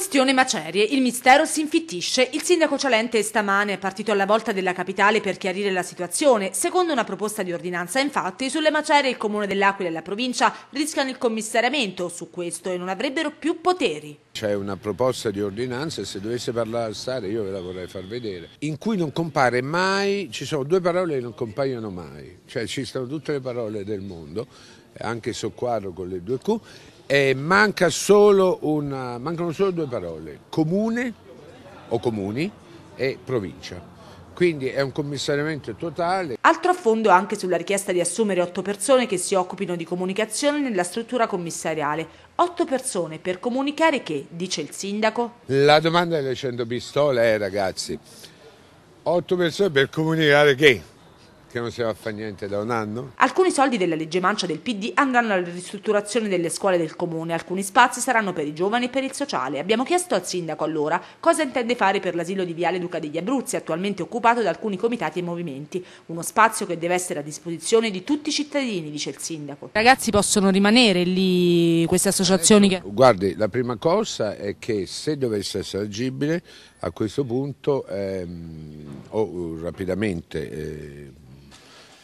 Questione macerie, il mistero si infittisce. Il sindaco Cialente stamane è partito alla volta della capitale per chiarire la situazione. Secondo una proposta di ordinanza, infatti, sulle macerie il comune dell'Aquila e la provincia rischiano il commissariamento su questo e non avrebbero più poteri. C'è una proposta di ordinanza, se dovesse parlare stare io ve la vorrei far vedere, in cui non compare mai, ci sono due parole che non compaiono mai, cioè ci sono tutte le parole del mondo, anche Socquadro con le due Q, e manca solo una, mancano solo due parole, comune o comuni e provincia quindi è un commissariamento totale. Altro affondo anche sulla richiesta di assumere otto persone che si occupino di comunicazione nella struttura commissariale. Otto persone per comunicare che, dice il sindaco. La domanda delle 100 pistole è ragazzi, otto persone per comunicare che? che non si va a fare niente da un anno. Alcuni soldi della legge mancia del PD andranno alla ristrutturazione delle scuole del comune, alcuni spazi saranno per i giovani e per il sociale. Abbiamo chiesto al sindaco allora cosa intende fare per l'asilo di Viale Duca degli Abruzzi, attualmente occupato da alcuni comitati e movimenti, uno spazio che deve essere a disposizione di tutti i cittadini, dice il sindaco. ragazzi possono rimanere lì queste associazioni? Che... Eh, guardi, la prima cosa è che se dovesse essere agibile a questo punto ehm, o uh, rapidamente eh,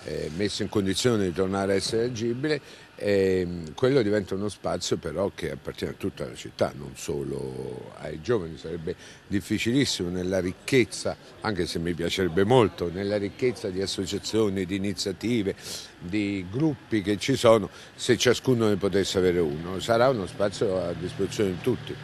eh, messo in condizione di tornare a essere agibile, ehm, quello diventa uno spazio però che appartiene a tutta la città, non solo ai giovani, sarebbe difficilissimo nella ricchezza, anche se mi piacerebbe molto, nella ricchezza di associazioni, di iniziative, di gruppi che ci sono, se ciascuno ne potesse avere uno, sarà uno spazio a disposizione di tutti.